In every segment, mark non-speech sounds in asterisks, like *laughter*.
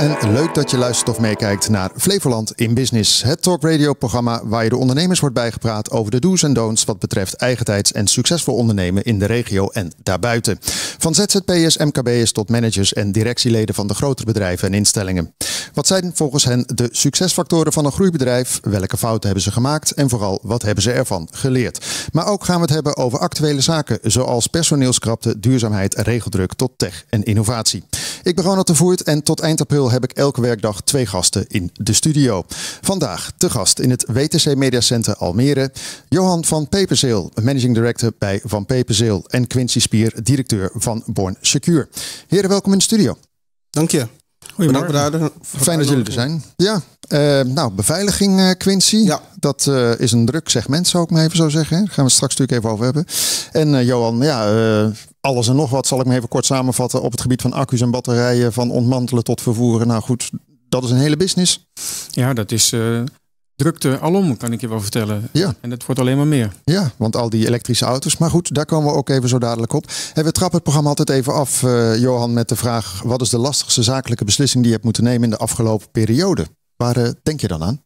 en leuk dat je luistert of meekijkt naar Flevoland in Business. Het talkradio-programma waar je de ondernemers wordt bijgepraat over de do's en don'ts wat betreft eigentijds en succesvol ondernemen in de regio en daarbuiten. Van ZZP'ers, MKB'ers tot managers en directieleden van de grotere bedrijven en instellingen. Wat zijn volgens hen de succesfactoren van een groeibedrijf? Welke fouten hebben ze gemaakt? En vooral, wat hebben ze ervan geleerd? Maar ook gaan we het hebben over actuele zaken zoals personeelskrapte, duurzaamheid, regeldruk tot tech en innovatie. Ik ben Ronald de Voert en tot eind april heb ik elke werkdag twee gasten in de studio. Vandaag te gast in het WTC Media Center Almere, Johan van Peperzeel, Managing Director bij Van Peperzeel en Quincy Spier, directeur van Born Secure. Heren, welkom in de studio. Dank je. Bedankt bedankt. Fijn dat jullie er zijn. Ja, eh, nou, beveiliging eh, Quincy. Ja. Dat eh, is een druk segment, zou ik maar even zo zeggen. Daar gaan we het straks natuurlijk even over hebben. En Johan, ja, alles en nog wat zal ik me even kort samenvatten op het gebied van accu's en batterijen, van ontmantelen tot vervoeren. Nou goed, dat is een hele business. Ja, dat is drukte alom, kan ik je wel vertellen. Ja. En dat wordt alleen maar meer. Ja, want al die elektrische auto's. Maar goed, daar komen we ook even zo dadelijk op. En we trappen het programma altijd even af, eh, Johan, met de vraag: wat is de lastigste zakelijke beslissing die je hebt moeten nemen in de afgelopen periode? Waar eh, denk je dan aan?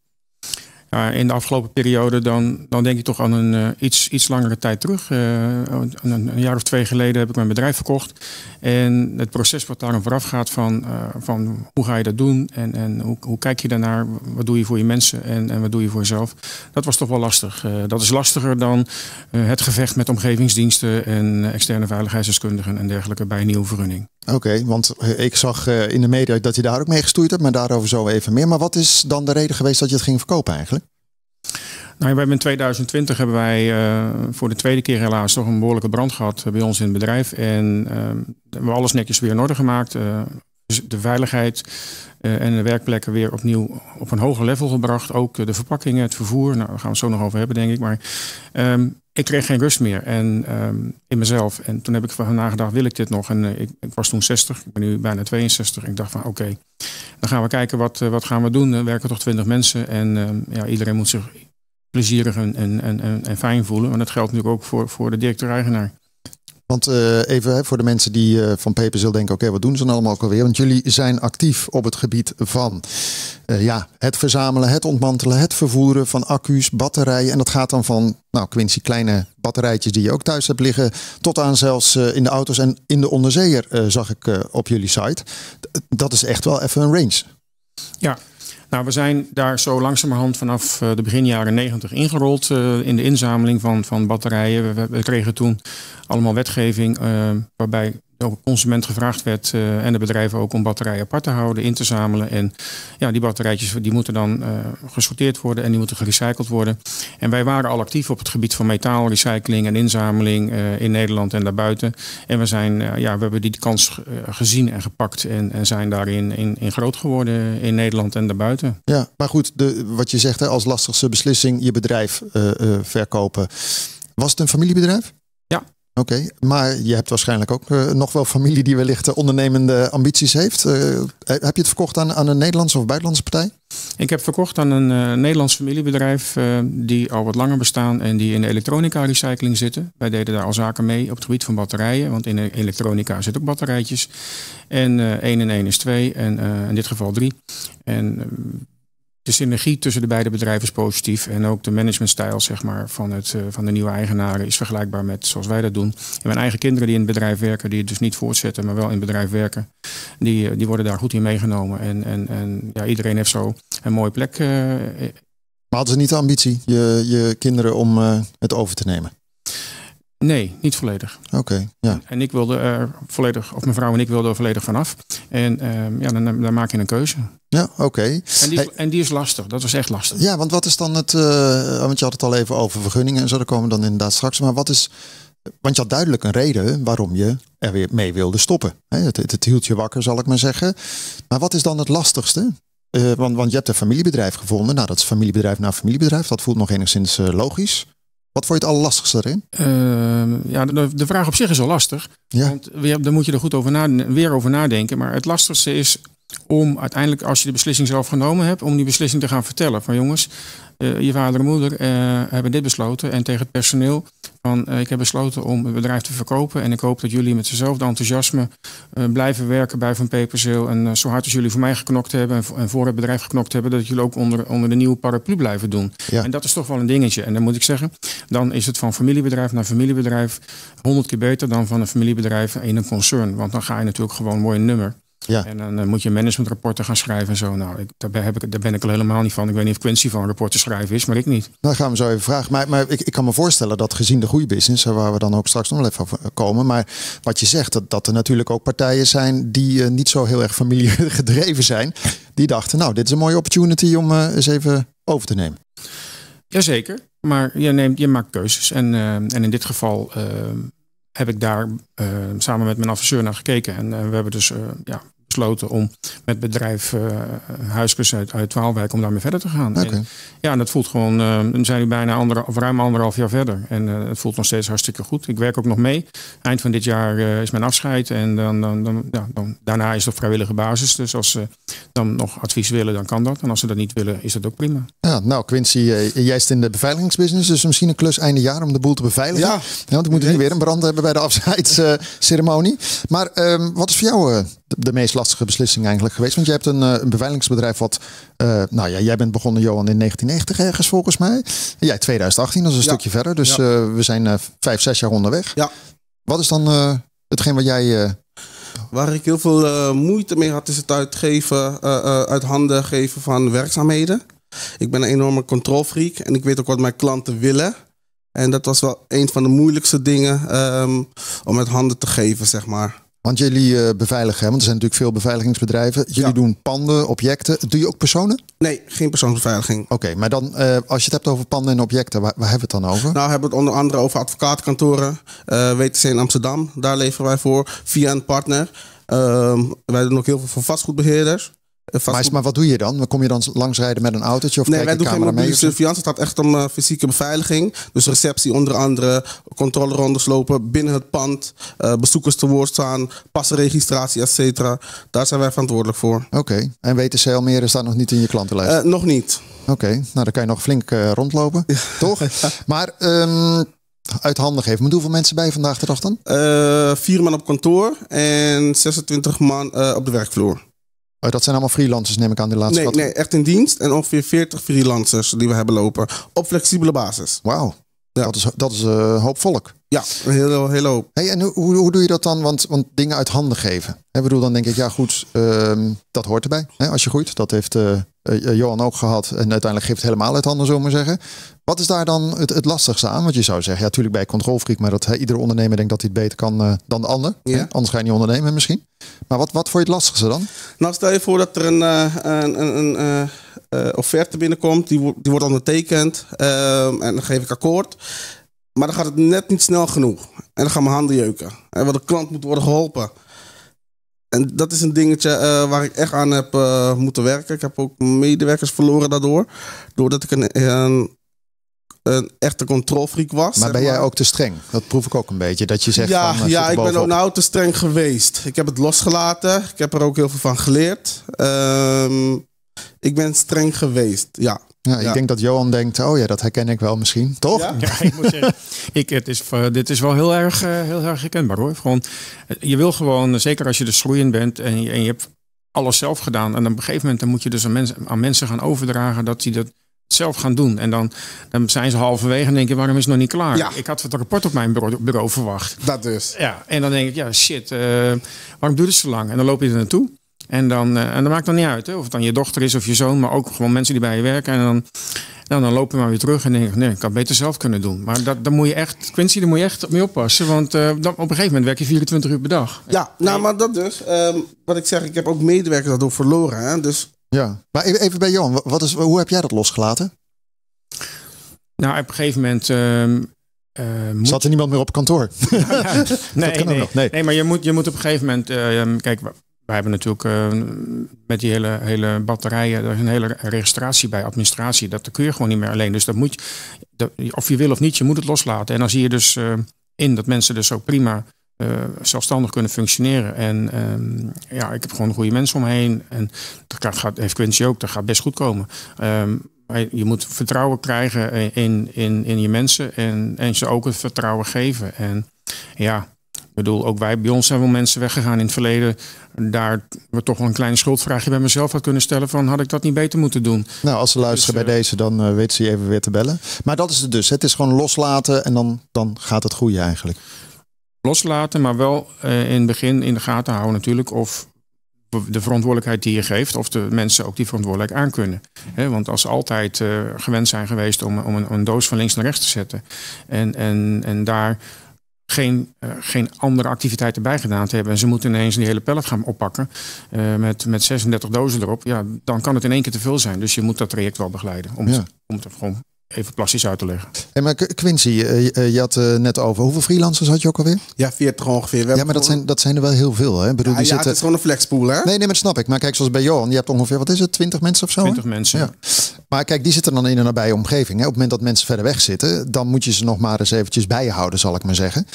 uh, in de afgelopen periode, dan, dan denk ik toch aan een eh, iets, iets langere tijd terug. Eh, een, een, jaar of twee geleden heb ik mijn bedrijf verkocht. En het proces wat daar vooraf gaat van, eh, van hoe ga je dat doen en, en hoe, hoe kijk je daarnaar, wat doe je voor je mensen en, en wat doe je voor jezelf, dat was toch wel lastig. dat is lastiger dan het gevecht met omgevingsdiensten en externe veiligheidsdeskundigen en dergelijke bij een nieuwe vergunning. Oké, want eh, ik zag eh, in de media dat je daar ook mee gestoeid hebt, maar daarover zo even meer. Maar wat is dan de reden geweest dat je het ging verkopen eigenlijk? Nou, we in 2020 hebben wij eh, voor de tweede keer helaas toch een behoorlijke brand gehad bij ons in het bedrijf. En uh, hebben we alles netjes weer in orde gemaakt. Dus de veiligheid en de werkplekken weer opnieuw op een hoger level gebracht. Ook de verpakkingen, het vervoer. Nou, daar gaan we het zo nog over hebben, denk ik. Maar ehm, ik kreeg geen rust meer en, ehm, in mezelf. En toen heb ik van nagedacht, wil ik dit nog? En eh, ik, was toen 60, ik ben nu bijna 62. Ik dacht van oké, dan gaan we kijken wat, eh, wat gaan we doen. Er werken toch 20 mensen en ehm, ja, iedereen moet zich plezierig en, en, en, en fijn voelen. want dat geldt natuurlijk ook voor, voor de directeur-eigenaar. Want eh, even hè, voor de mensen die uh, van zullen denken, oké, wat doen ze dan allemaal ook alweer? Want jullie zijn actief op het gebied van eh, ja, het verzamelen, het ontmantelen, het vervoeren van accu's, batterijen. En dat gaat dan van, nou Quincy, kleine batterijtjes die je ook thuis hebt liggen, tot aan zelfs in de auto's en in de onderzeeër, zag ik op jullie site. Dat is echt wel even een range. Ja, nou, we zijn daar zo langzamerhand vanaf eh, de begin jaren 90 ingerold eh, in de inzameling van, van batterijen. We, kregen toen allemaal wetgeving eh, waarbij ook consument gevraagd werd uh, en de bedrijven ook om batterijen apart te houden, in te zamelen. En ja, die batterijtjes die moeten dan uh, gesorteerd worden en die moeten gerecycled worden. En wij waren al actief op het gebied van metaalrecycling en inzameling eh, in Nederland en daarbuiten. En we, zijn, ja, we hebben die kans gezien en gepakt en, en zijn daarin in, in, groot geworden in Nederland en daarbuiten. Ja, maar goed, de, wat je zegt hè, als lastigste beslissing je bedrijf verkopen. Was het een familiebedrijf? Ja, Oké, maar je hebt waarschijnlijk ook eh, nog wel familie die wellicht eh, ondernemende ambities heeft. Eh, heb je het verkocht aan, aan, een Nederlandse of buitenlandse partij? Ik heb verkocht aan een Nederlands familiebedrijf die al wat langer bestaan en die in de elektronica recycling zitten. Wij deden daar al zaken mee op het gebied van batterijen, want in de elektronica zitten ook batterijtjes. En 1 en 1 is 2 en in dit geval 3. En de synergie tussen de beide bedrijven is positief. En ook de managementstijl zeg maar, van, het, eh, van de nieuwe eigenaren is vergelijkbaar met zoals wij dat doen. En mijn eigen kinderen die in het bedrijf werken, die het dus niet voortzetten, maar wel in het bedrijf werken, die, eh, die worden daar goed in meegenomen. En, en, en ja, iedereen heeft zo een mooie plek. Eh, maar hadden ze niet de ambitie, je, je kinderen, om het over te nemen? Nee, niet volledig. Oké, ja. En ik wilde er volledig, of mijn vrouw en ik wilden er volledig vanaf. En ehm, ja, dan, dan maak je een keuze. Ja, oké. En, die, en die is lastig. Dat was echt lastig. Ja, want wat is dan het... Eh, want je had het al even over vergunningen en zo. Daar komen dan inderdaad straks. Maar wat is... Want je had duidelijk een reden waarom je er weer mee wilde stoppen. Het, het, het hield je wakker, zal ik maar zeggen. Maar wat is dan het lastigste? Eh, want, want, je hebt een familiebedrijf gevonden. Nou, dat is familiebedrijf na familiebedrijf. Dat voelt nog enigszins eh, logisch. Wat vond je het allerlastigste erin? Ehm, ja, de, vraag op zich is al lastig. Ja. Want weer, daar moet je er goed over nadenken, weer over nadenken. Maar het lastigste is om uiteindelijk, als je de beslissing zelf genomen hebt, om die beslissing te gaan vertellen. Van jongens, eh, je vader en moeder eh, hebben dit besloten. En tegen het personeel van eh, ik heb besloten om het bedrijf te verkopen. En ik hoop dat jullie met dezelfde enthousiasme blijven werken bij Van Peperseel. En zo hard als jullie voor mij geknokt hebben en, voor het bedrijf geknokt hebben, dat jullie ook onder, onder de nieuwe paraplu blijven doen. En dat is toch wel een dingetje. En dan moet ik zeggen, dan is het van familiebedrijf naar familiebedrijf honderd keer beter dan van een familiebedrijf in een concern. Want dan ga je natuurlijk gewoon mooi nummer. Ja. En dan eh, moet je managementrapporten gaan schrijven en zo. Nou, ik, daar, heb ik, daar ben ik al helemaal niet van. Ik weet niet of Quincy van rapporten schrijven is, maar ik niet. Nou, gaan we zo even vragen. Maar, maar ik, ik kan me voorstellen dat gezien de business eh, waar we dan ook straks nog even over eh, komen. Maar wat je zegt, dat, dat er natuurlijk ook partijen zijn die niet zo heel erg familie *laughs* gedreven zijn. Die dachten, nou, dit is een mooie opportunity om eens even over te nemen. Jazeker, maar je, neemt, je maakt keuzes. En, en in dit geval heb ik daar samen met mijn adviseur naar gekeken. En we hebben dus ja, om met bedrijf uh, Huiskus uit, uit Waalwijk om daarmee verder te gaan. ja, en dat voelt gewoon, uh, we zijn nu bijna ander, of ruim anderhalf jaar verder. En eh, het voelt nog steeds hartstikke goed. Ik werk ook nog mee. Eind van dit jaar is mijn afscheid. En dan, dan, dan, ja, dan daarna is het op vrijwillige basis. Dus als ze dan nog advies willen, dan kan dat. En als ze dat niet willen, is dat ook prima. Ja, nou Quincy, jij zit in de beveiligingsbusiness. Dus misschien een klus einde jaar om de boel te beveiligen. Ja, want we moeten nu weer een brand hebben bij de afscheidsceremonie. maar ehm, wat is voor jou de meest lastige beslissing eigenlijk geweest? Want je hebt een, eh, een beveiligingsbedrijf wat, eh, nou ja, jij bent begonnen Johan in 1990 ergens volgens mij. jij 2018, dat is een stukje verder. Dus eh, we zijn vijf, zes jaar onderweg. Ja. Wat is dan hetgeen wat jij... Waar ik heel veel moeite mee had is het uitgeven, uit handen geven van werkzaamheden. Ik ben een enorme controlfreak en ik weet ook wat mijn klanten willen. En dat was wel een van de moeilijkste dingen ehm, om het handen te geven, zeg maar. Want jullie eh, beveiligen, hè? want er zijn natuurlijk veel beveiligingsbedrijven. Jullie doen panden, objecten. Doe je ook personen? Nee, geen persoonsbeveiliging. Oké, maar dan eh, als je het hebt over panden en objecten, waar, waar hebben we het dan over? Nou, we hebben het onder andere over advocatenkantoren, Uh, eh, WTC in Amsterdam, daar leveren wij voor via een partner. Ehm, wij doen ook heel veel voor vastgoedbeheerders. Eh, maar, maar, wat doe je dan? Kom je dan langsrijden met een autootje of Nee, wij doen geen de surveillance. Het gaat echt om eh, fysieke beveiliging. Dus receptie onder andere, rondes lopen binnen het pand, eh, bezoekers te woord staan, passenregistratie, et cetera. Daar zijn wij verantwoordelijk voor. Oké, okay. en WTC is dat nog niet in je klantenlijst? nog niet. Oké, nou dan kan je nog flink rondlopen, *laughs* toch? Maar... Um uit handen Maar hoeveel mensen bij vandaag de dag dan? vier man op kantoor en 26 man op de werkvloer. Oh, dat zijn allemaal freelancers, neem ik aan, de laatste nee, nee, echt in dienst. En ongeveer 40 freelancers die we hebben lopen op flexibele basis. Wauw, dat is, dat is een eh, hoop volk. Ja, een hele, hoop. Hey, en hoe, hoe doe je dat dan? Want, want dingen uit handen geven. Ik bedoel, dan denk ik, ja goed, ehm, dat hoort erbij. Hè, als je groeit, dat heeft eh, eh, eh, Johan ook gehad. En uiteindelijk geeft het helemaal uit handen, zullen we maar zeggen. Wat is daar dan het, het lastigste aan? wat je zou zeggen, ja, natuurlijk bij controlfreak, maar dat iedere ondernemer denkt dat hij het beter kan dan de ander. Ja. Anders ga je niet ondernemen misschien. Maar wat, wat voor je het lastigste dan? Nou, stel je voor dat er een, een, een, offerte binnenkomt, die, die wordt ondertekend ehm, en dan geef ik akkoord. Maar dan gaat het net niet snel genoeg. En dan gaan mijn handen jeuken. En wat de klant moet worden geholpen. En dat is een dingetje eh, waar ik echt aan heb eh, moeten werken. Ik heb ook medewerkers verloren daardoor. Doordat ik een, een, echte controlfreak was. Maar ben jij ook te streng? Dat proef ik ook een beetje. Dat je zegt ja, van, eh, ja ik ben ook nou te streng geweest. Ik heb het losgelaten. Ik heb er ook heel veel van geleerd. Ehm, ik ben streng geweest, ja. Ja, Ik denk dat Johan denkt, oh ja, dat herken ik wel misschien, toch? Ja, ik moet zeggen, *laughs* het is, eh, dit is wel heel erg, eh, heel erg herkenbaar hoor. Gewoon, eh, je wil gewoon, zeker als je dus groeiend bent en je, en je hebt alles zelf gedaan. En op een gegeven moment dan moet je dus aan, mensen aan mensen gaan overdragen dat die dat zelf gaan doen. En dan, dan zijn ze halverwege en denken, waarom is het nog niet klaar? Ja. Ik had het rapport op mijn bureau, verwacht. Dat dus. Ja, en dan denk ik, ja shit, waarom duurt het zo lang? En dan loop je er naartoe. En, dan, eh, en dat maakt dan niet uit hè, of het dan je dochter is of je zoon, maar ook gewoon mensen die bij je werken. En dan, nou, dan loop je maar weer terug en denk nee, ik had beter zelf kunnen doen. Maar dat, dan moet je echt, Quincy, daar moet je echt mee oppassen. Want eh, dan, op een gegeven moment werk je 24 uur per dag. Ja, nou, maar dat dus. Ehm, wat ik zeg, ik heb ook medewerkers daardoor verloren. Hè, dus... Ja, maar even bij Johan, wat is, hoe heb jij dat losgelaten? Nou, op een gegeven moment. Ehm, eh, Zat er niemand meer op kantoor? *laughs* *laughs* nee, nee, nee. nee, maar je moet, je moet op een gegeven moment. Ehm, kijk, wij hebben natuurlijk eh, met die hele, hele batterijen, eh, er is een hele registratie bij, administratie, dat kun je gewoon niet meer alleen. Dus dat moet je, of je wil of niet, je moet het loslaten. En dan zie je dus eh, in dat mensen dus ook prima zelfstandig kunnen functioneren. En ehm, ja, ik heb gewoon goede mensen omheen. Me en dat gaat, heeft ook, dat gaat best goed komen. Ehm, maar je moet vertrouwen krijgen in, in, in je mensen en, en ze ook het vertrouwen geven. En ja, ik bedoel, ook wij, bij ons zijn wel mensen weggegaan in het verleden. Daar we toch wel een klein schuldvraagje bij mezelf had kunnen stellen van had ik dat niet beter moeten doen. Nou, als ze dus, luisteren bij eh, deze, dan eh, weet ze je even weer te bellen. Maar dat is het dus. Het is gewoon loslaten en dan, dan gaat het groeien eigenlijk. Loslaten, maar wel eh, in het begin in de gaten houden natuurlijk of de verantwoordelijkheid die je geeft, of de mensen ook die verantwoordelijk aankunnen. He, want als ze altijd uh, gewend zijn geweest om, om een, een, doos van links naar rechts te zetten en, en, en daar geen, eh, geen andere activiteiten bijgedaan gedaan te hebben. En ze moeten ineens die hele pallet gaan oppakken eh, met, met 36 dozen erop. Ja, dan kan het in één keer te veel zijn. Dus je moet dat traject wel begeleiden. Om, ja. om het gewoon even plastisch uit te leggen. En maar Quincy, eh, eh, je had eh, net over hoeveel freelancers had je ook alweer? Ja, 40 ongeveer. ja, maar dat, zijn, dat zijn er wel heel veel. Hè? Bedoel, ja, ja, zitten... het is gewoon een flexpool. Hè? Nee, nee, maar snap ik. Maar kijk, zoals bij Johan, je hebt ongeveer, wat is het, 20 mensen of zo? 20 mensen. Ja. Maar kijk, die zitten dan in een nabije omgeving. Hè? Op het moment dat mensen verder weg zitten, dan moet je ze nog maar eens eventjes bijhouden, zal ik maar zeggen.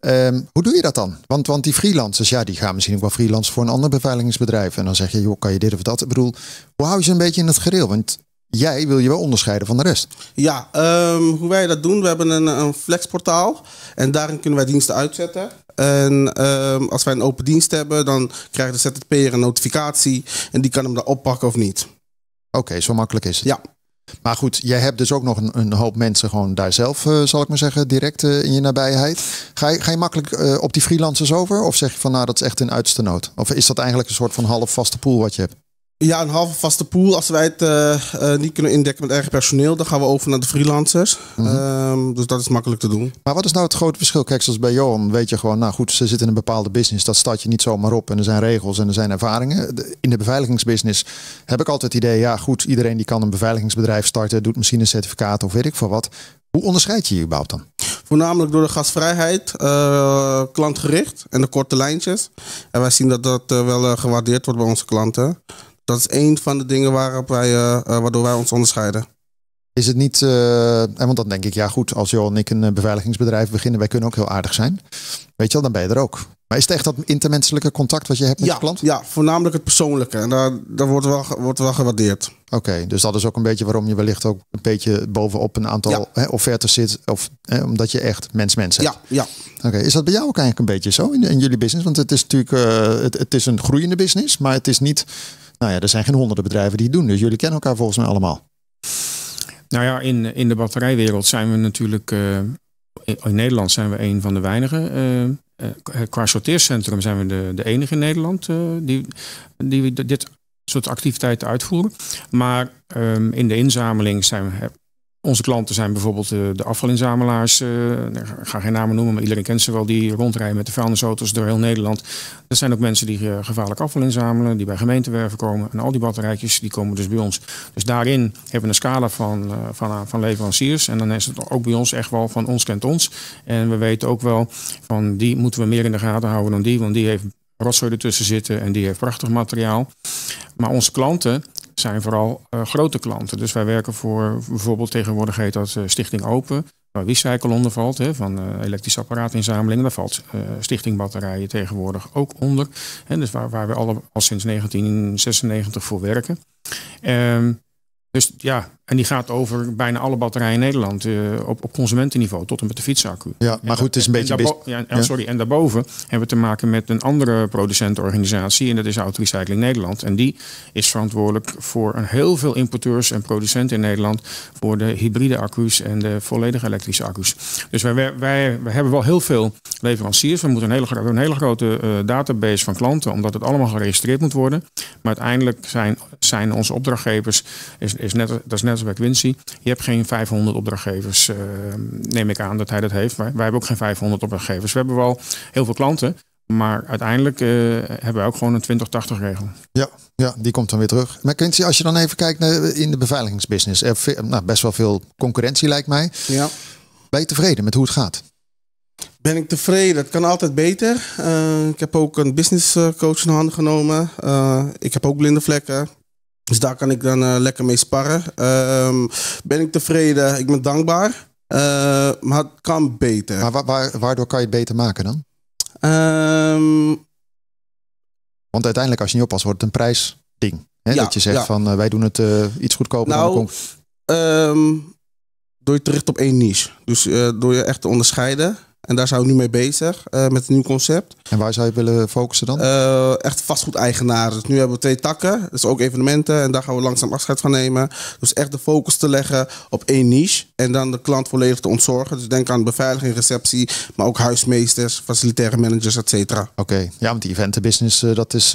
Ehm, hoe doe je dat dan? Want, want die freelancers, ja, die gaan misschien ook wel freelance voor een ander beveiligingsbedrijf. En dan zeg je, joh, kan je dit of dat? Ik bedoel, hoe hou je ze een beetje in het gereel? Want jij wil je wel onderscheiden van de rest. Ja, ehm, hoe wij dat doen, we hebben een, een flexportaal en daarin kunnen wij diensten uitzetten. En ehm, als wij een open dienst hebben, dan krijgt de ZZP'er een notificatie en die kan hem daar oppakken of niet. Oké, zo makkelijk is het. Ja. Maar goed, jij hebt dus ook nog een, een hoop mensen gewoon daar zelf, eh, zal ik maar zeggen, direct eh, in je nabijheid. Ga je, ga je makkelijk eh, op die freelancers over? Of zeg je van nou, dat is echt in uiterste nood? Of is dat eigenlijk een soort van half vaste pool wat je hebt? Ja, een halve vaste pool. Als wij het eh, eh, niet kunnen indekken met eigen personeel, dan gaan we over naar de freelancers. Mhm. Ehm, dus dat is makkelijk te doen. Maar wat is nou het grote verschil? Kijk, zoals bij Johan weet je gewoon, nou goed, ze zitten in een bepaalde business. Dat start je niet zomaar op. En er zijn regels en er zijn ervaringen. In de beveiligingsbusiness heb ik altijd het idee, ja goed, iedereen die kan een beveiligingsbedrijf starten, doet misschien een certificaat of weet ik veel wat. Hoe onderscheid je je überhaupt dan? Voornamelijk door de gastvrijheid, eh, klantgericht en de korte lijntjes. En wij zien dat dat wel gewaardeerd wordt bij onze klanten dat is een van de dingen waarop wij, eh, eh, waardoor wij ons onderscheiden. Is het niet, eh, en want dan denk ik, ja goed, als Johan en ik een beveiligingsbedrijf beginnen, wij kunnen ook heel aardig zijn. Weet je wel, dan ben je er ook. Maar is het echt dat intermenselijke contact wat je hebt met ja, je klant? Ja, voornamelijk het persoonlijke. En daar, daar wordt, wel, wordt wel gewaardeerd. Oké, dus dat is ook een beetje waarom je wellicht ook een beetje bovenop een aantal hè, offertes zit. Of, hè, omdat je echt mens-mens hebt. Ja, ja. Oké, is dat bij jou ook eigenlijk een beetje zo in, jullie business? Want het is natuurlijk, het is een groeiende business, maar het is niet nou ja, er zijn geen honderden bedrijven die het doen. Dus jullie kennen elkaar volgens mij allemaal. Nou ja, in, in de batterijwereld zijn we natuurlijk... Eh, in, Nederland zijn we een van de weinigen. Uh, eh, eh, qua sorteercentrum zijn we de, de enige in Nederland die, die dit soort activiteiten uitvoeren. Maar ehm, in de inzameling zijn we, onze klanten zijn bijvoorbeeld eh, de afvalinzamelaars. Eh, nou, ik ga geen namen noemen, maar iedereen kent ze wel. Die rondrijden met de vuilnisauto's door heel Nederland. Dat zijn ook mensen die eh, gevaarlijk afval inzamelen. Die bij gemeentewerven komen. En al die batterijtjes die komen dus bij ons. Dus daarin hebben we een scala van, van, van leveranciers. En dan is het ook bij ons echt wel van ons kent ons. En we weten ook wel van die moeten we meer in de gaten houden dan die. Want die heeft rotzooi ertussen zitten en die heeft prachtig materiaal. Maar onze klanten zijn vooral eh, grote klanten. Dus wij werken voor bijvoorbeeld tegenwoordig heet dat eh, Stichting Open, waar Recycle onder valt, hè, van uh, eh, apparaat apparaatinzameling. Daar valt Stichting Batterijen tegenwoordig ook onder. Hè, dus waar, waar we alle, al sinds 1996 voor werken. Ehm, dus ja, en die gaat over bijna alle batterijen in Nederland eh, op, op consumentenniveau, tot en met de fietsaccu. Ja, maar goed, het is een beetje... Ja, Sorry, en daarboven hebben we te maken met een andere producentenorganisatie en dat is Recycling Nederland. En die is verantwoordelijk voor een heel veel importeurs en producenten in Nederland voor de hybride accu's en de volledig elektrische accu's. Dus wij, wij, wij, hebben wel heel veel leveranciers. We, moeten een hele, een hele grote eh, database van klanten, omdat het allemaal geregistreerd moet worden. Maar uiteindelijk zijn, zijn onze opdrachtgevers, is, is net, dat is net bij Quincy. Je hebt geen 500 opdrachtgevers, eh, neem ik aan dat hij dat heeft. maar wij hebben ook geen 500 opdrachtgevers. We hebben wel heel veel klanten. Maar uiteindelijk eh, hebben we ook gewoon een 20-80 regel. Ja, ja, die komt dan weer terug. Maar Quincy, als je dan even kijkt naar, eh, in de beveiligingsbusiness. Er, nou, best wel veel concurrentie lijkt mij. Ja. Ben je tevreden met hoe het gaat? Ben ik tevreden? Het kan altijd beter. ik heb ook een business coach in handen genomen. ik heb ook blinde vlekken. Dus daar kan ik dan eh, lekker mee sparren. Ehm, ben ik tevreden? Ik ben dankbaar. Eh, maar het kan beter. Maar waar waardoor kan je het beter maken dan? Ehm. Want uiteindelijk, als je niet oppast, wordt het een prijsding. Hè? dat je zegt van eh, wij doen het iets goedkoper nou, dan ehm, Door je richten op één niche. Dus door je echt te onderscheiden. En daar zijn we nu mee bezig uh, met een nieuw concept. En waar zou je willen focussen dan? Eh, echt vastgoedeigenaren. Dus nu hebben we twee takken. Dus ook evenementen. En daar gaan we langzaam afscheid van nemen. Dus echt de focus te leggen op één niche. En dan de klant volledig te ontzorgen. Dus denk aan beveiliging, receptie. Maar ook huismeesters, facilitaire managers, et cetera. Oké. Ja, want die eventenbusiness, eh, dat is,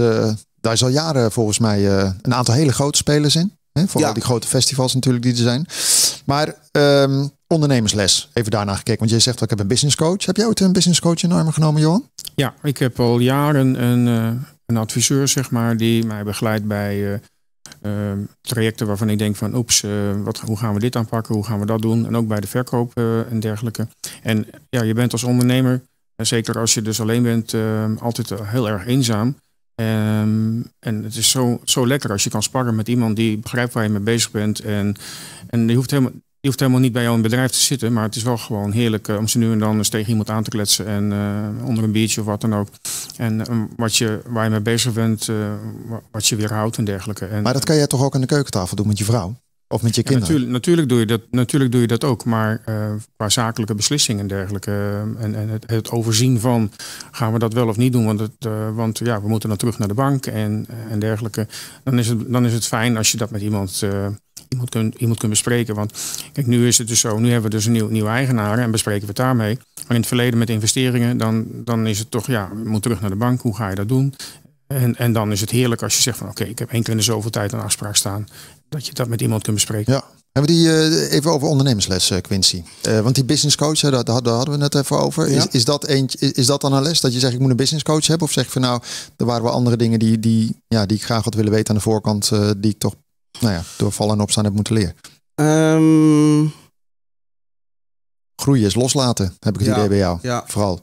daar is al jaren volgens mij een aantal hele grote spelers in. Hè? Vooral die grote festivals natuurlijk die er zijn. Maar... Ehm, ondernemersles. Even daarna gekeken, want jij zegt dat ik heb een business coach. Heb jij ooit een business coach in armen genomen, Johan? Ja, ik heb al jaren een, eh, een adviseur, zeg maar, die mij begeleidt bij eh, eh, trajecten waarvan ik denk van oeps, wat, hoe gaan we dit aanpakken, hoe gaan we dat doen. En ook bij de verkoop en dergelijke. En ja, je bent als ondernemer, en zeker als je dus alleen bent, altijd heel erg eenzaam. Ehm, en het is zo, zo lekker als je kan sparren met iemand die begrijpt waar je mee bezig bent. En, en je hoeft helemaal, je hoeft helemaal niet bij jou in bedrijf te zitten, maar het is wel gewoon heerlijk eh, om ze nu en dan eens tegen iemand aan te kletsen en eh, onder een biertje of wat dan ook. En eh, wat je, waar je mee bezig bent, wat je weer houdt en dergelijke. En, maar dat kan jij toch ook aan de keukentafel doen met je vrouw? Of met je kinderen? natuurlijk, natuurlijk, doe je dat, natuurlijk doe je dat ook. Maar eh, qua zakelijke beslissingen en dergelijke. Eh, en, en het, het, overzien van gaan we dat wel of niet doen. Want, het, eh, want ja, we moeten dan terug naar de bank en, en dergelijke. Dan is, het, dan is het fijn als je dat met iemand iemand kunt, iemand kunt bespreken. Want kijk, nu is het dus zo, nu hebben we dus een nieuw, nieuwe eigenaar en bespreken we het daarmee. Maar in het verleden met investeringen, dan, dan is het toch, ja, je moet terug naar de bank, hoe ga je dat doen? En, en dan is het heerlijk als je zegt van oké, ik heb één keer in de zoveel tijd een afspraak staan dat je dat met iemand kunt bespreken. Ja. Hebben we die eh, even over ondernemersles, eh, Quincy? Eh, want die business coach, daar, hadden we net even over. Is, is, dat eentje, is dat dan een les? Dat je zegt, ik moet een business coach hebben? Of zeg je van nou, er waren wel andere dingen die, die, ja, die ik graag had willen weten aan de voorkant, die ik toch nou ja, door vallen en opstaan heb moeten leren? Um... Groeien is loslaten, heb ik het idee bij jou. Ja. Vooral.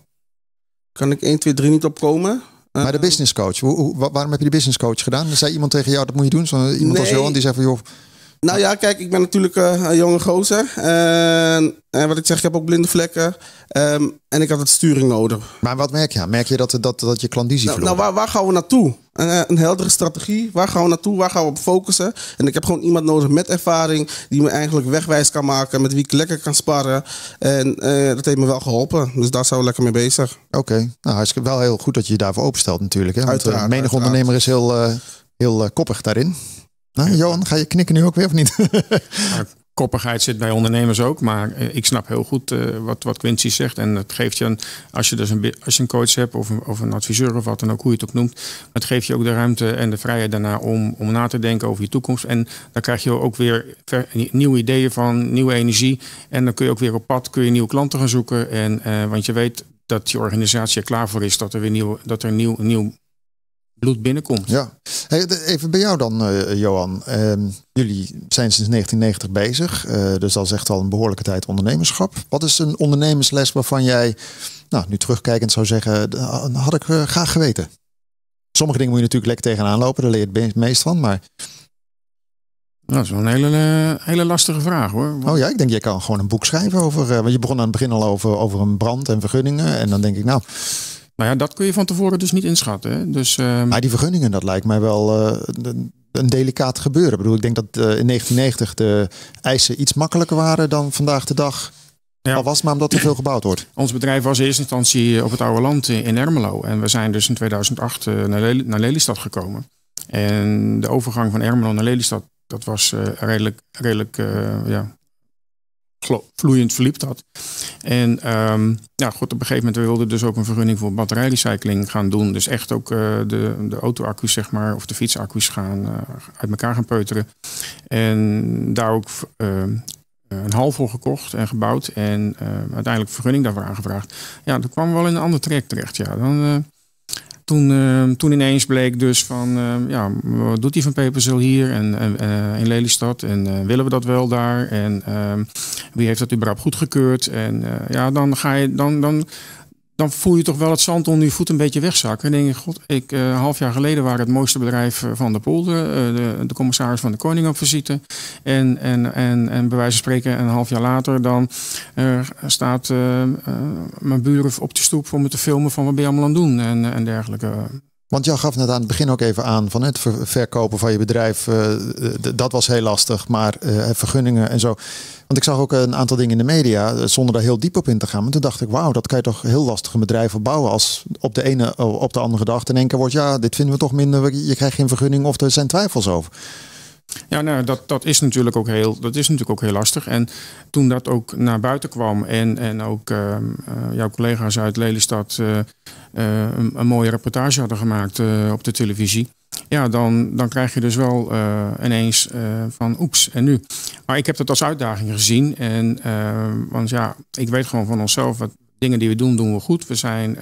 Kan ik 1, 2, 3 niet opkomen? maar de ehm, business coach, waarom heb je de business coach gedaan? Dan zei iemand tegen jou, dat moet je doen. Zo, iemand nee. als Johan die zei van, joh, nou ja, kijk, ik ben natuurlijk eh, een jonge gozer. En, en eh, wat ik zeg, ik heb ook blinde vlekken. Ehm, en ik had het sturing nodig. Maar wat merk je? Merk je dat, dat, dat je klandizie nou, Nou, waar, waar gaan we naartoe? Een, eh, een, heldere strategie. Waar gaan we naartoe? Waar gaan we op focussen? En ik heb gewoon iemand nodig met ervaring die me eigenlijk wegwijs kan maken, met wie ik lekker kan sparren. En dat heeft me wel geholpen. Dus daar zijn we lekker mee bezig. Oké, nou is wel heel goed dat je je daarvoor openstelt natuurlijk. Hè? Want uiteraard, menig ondernemer is heel, heel koppig daarin. Nou, Johan, ga je knikken nu ook weer of niet? *laughs* Nou, koppigheid zit bij ondernemers ook, maar eh, ik snap heel goed eh, wat, wat Quincy zegt. En dat geeft je, een, als je dus een, als je een coach hebt of een, of een adviseur of wat dan ook, hoe je het ook noemt, het geeft je ook de ruimte en de vrijheid daarna om, om na te denken over je toekomst. En dan krijg je ook weer nieuwe ideeën van, nieuwe energie. En dan kun je ook weer op pad, kun je nieuwe klanten gaan zoeken. En, eh, want je weet dat je organisatie er klaar voor is, dat er weer nieuw, dat er nieuw, nieuw bloed binnenkomt. Ja. even bij jou dan, eh, Johan. Ehm, jullie zijn sinds 1990 bezig, eh, dus dat is echt al een behoorlijke tijd ondernemerschap. Wat is een ondernemersles waarvan jij, nou, nu terugkijkend zou zeggen, ah, had ik eh, graag geweten? Sommige dingen moet je natuurlijk lekker tegenaan lopen, daar leer je het meest van, maar... Nou, dat is wel een hele, hele lastige vraag hoor. Oh ja, ik denk, je kan gewoon een boek schrijven over. want je begon aan het begin al over, over een brand en vergunningen. En dan denk ik, nou, nou ja, dat kun je van tevoren dus niet inschatten. Hè? Dus, ehm, Maar die vergunningen, dat lijkt mij wel eh, een delicaat gebeuren. Ik bedoel, ik denk dat eh, in 1990 de eisen iets makkelijker waren dan vandaag de dag. Ja. Al was het maar omdat er veel gebouwd wordt. Ons bedrijf was in eerste instantie op het oude land in Ermelo. En we zijn dus in 2008 eh, naar, naar Lelystad gekomen. En de overgang van Ermelo naar Lelystad, dat was redelijk, redelijk ja, vloeiend verliep dat. En ehm, ja, goed, op een gegeven moment wilden dus ook een vergunning voor batterijrecycling gaan doen. Dus echt ook eh, de, de auto-accu's, zeg maar, of de fietsaccu's gaan eh, uit elkaar gaan peuteren. En daar ook ehm, eh, een half voor gekocht en gebouwd. En ehm, uiteindelijk vergunning daarvoor aangevraagd. Ja, toen kwam wel in een ander traject terecht. Ja, dan toen, ehm, toen ineens bleek dus van, ehm, ja, wat doet die van Peperzil hier en, eh, in Lelystad? En eh, willen we dat wel daar? En ehm, wie heeft dat überhaupt goedgekeurd? En eh, ja, dan ga je, dan, dan dan voel je toch wel het zand onder je voet een beetje wegzakken. En denk je, god, ik, uh, half jaar geleden waren het mooiste bedrijf van de polder, eh, de, de, commissaris van de Koning op visite. En, en, en, en bij wijze van spreken een half jaar later dan eh, staat mijn buren op de stoep om me te filmen van wat ben je allemaal aan het doen en, en dergelijke. Want jij gaf net aan het begin ook even aan van het verkopen van je bedrijf. Eh, dat was heel lastig, maar eh, vergunningen en zo. Want ik zag ook een aantal dingen in de media eh, zonder daar heel diep op in te gaan. Maar toen dacht ik, wauw, dat kan je toch heel lastige bedrijven bouwen opbouwen. Als op de ene op de andere dag in één keer wordt, ja, dit vinden we toch minder. Je krijgt geen vergunning of er zijn twijfels over. Ja, nou, dat, dat, is natuurlijk ook heel, dat is natuurlijk ook heel lastig. En toen dat ook naar buiten kwam en, en ook ehm, eh, jouw collega's uit Lelystad eh, eh, een, mooie reportage hadden gemaakt op de televisie. Ja, dan, dan krijg je dus wel ineens van oeps, en nu? Maar ik heb dat als uitdaging gezien. En, want ja, ik weet gewoon van onszelf, wat dingen die we doen, doen we goed. We zijn...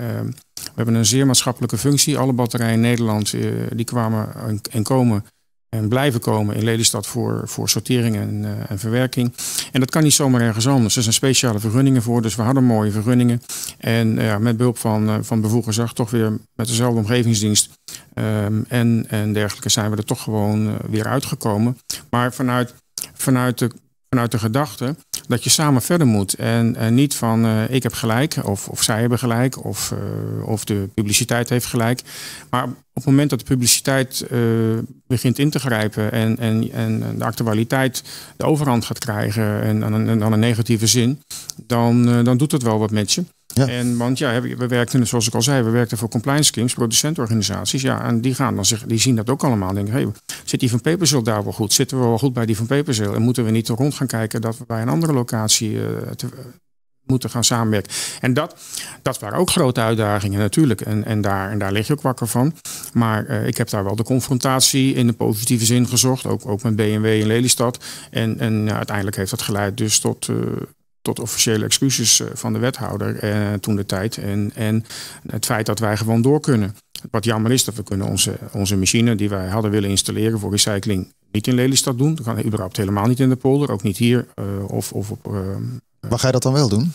we hebben een zeer maatschappelijke functie. Alle batterijen in Nederland die kwamen en komen en blijven komen in Lelystad voor, voor sortering en, eh, en, verwerking. En dat kan niet zomaar ergens anders. Er zijn speciale vergunningen voor, dus we hadden mooie vergunningen. En uh, met behulp van, uh, van bevoegd gezag, toch weer met dezelfde omgevingsdienst ehm, en, en dergelijke, zijn we er toch gewoon weer uitgekomen. Maar vanuit, vanuit, de, vanuit de gedachte dat je samen verder moet. En, eh, niet van eh, ik heb gelijk, of, of zij hebben gelijk, of, eh, of de publiciteit heeft gelijk. Maar op het moment dat de publiciteit begint in te grijpen en, en, en de actualiteit de overhand gaat krijgen en, dan een negatieve zin, dan, dan doet dat wel wat met je. En, want ja, we werkten, zoals ik al zei, we werkten voor compliance schemes, producentorganisaties. Ja, en die, gaan dan zich, die zien dat ook allemaal. En denken, hey, zit die van Peperzeel daar wel goed? Zitten we wel goed bij die van Peperzeel? En moeten we niet rond gaan kijken dat we bij een andere locatie eh, moeten gaan samenwerken? En dat, dat waren ook grote uitdagingen natuurlijk. En, en, daar, en daar lig je ook wakker van. Maar eh, ik heb daar wel de confrontatie in de positieve zin gezocht. Ook, ook met BMW in Lelystad. En, en uiteindelijk heeft dat geleid dus tot eh, tot officiële excuses eh, van de wethouder eh, toen de tijd. En, en het feit dat wij gewoon door kunnen. Wat jammer is dat we kunnen onze, onze machine die wij hadden willen installeren voor recycling niet in Lelystad doen. Dat kan überhaupt helemaal niet in de polder, ook niet hier uh, of, of op... Eh, Waar ga je dat dan wel doen?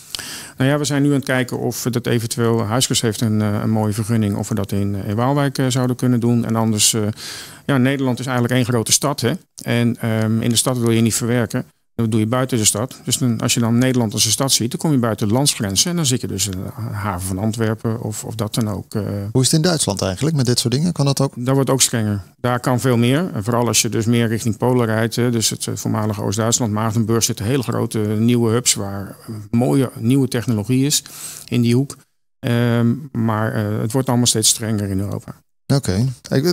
Nou ja, we zijn nu aan het kijken of dat eventueel huiskers heeft een, een mooie vergunning. Of we dat in, Waalwijk zouden kunnen doen. En anders, ja, Nederland is eigenlijk één grote stad. Hè? En ehm, in de stad wil je niet verwerken. Dat doe je buiten de stad. Dus dan, als je dan Nederland als een stad ziet, dan kom je buiten de landsgrenzen. En dan zit je dus in eh, de haven van Antwerpen of, of dat dan ook. Eh. Hoe is het in Duitsland eigenlijk met dit soort dingen? Kan dat ook? Daar wordt ook strenger. Daar kan veel meer. vooral als je dus meer richting Polen rijdt. Dus het eh, voormalige Oost-Duitsland, Maartenburg, zitten hele grote nieuwe hubs waar mooie nieuwe technologie is in die hoek. Ehm, maar het wordt allemaal steeds strenger in Europa. Oké. Eh,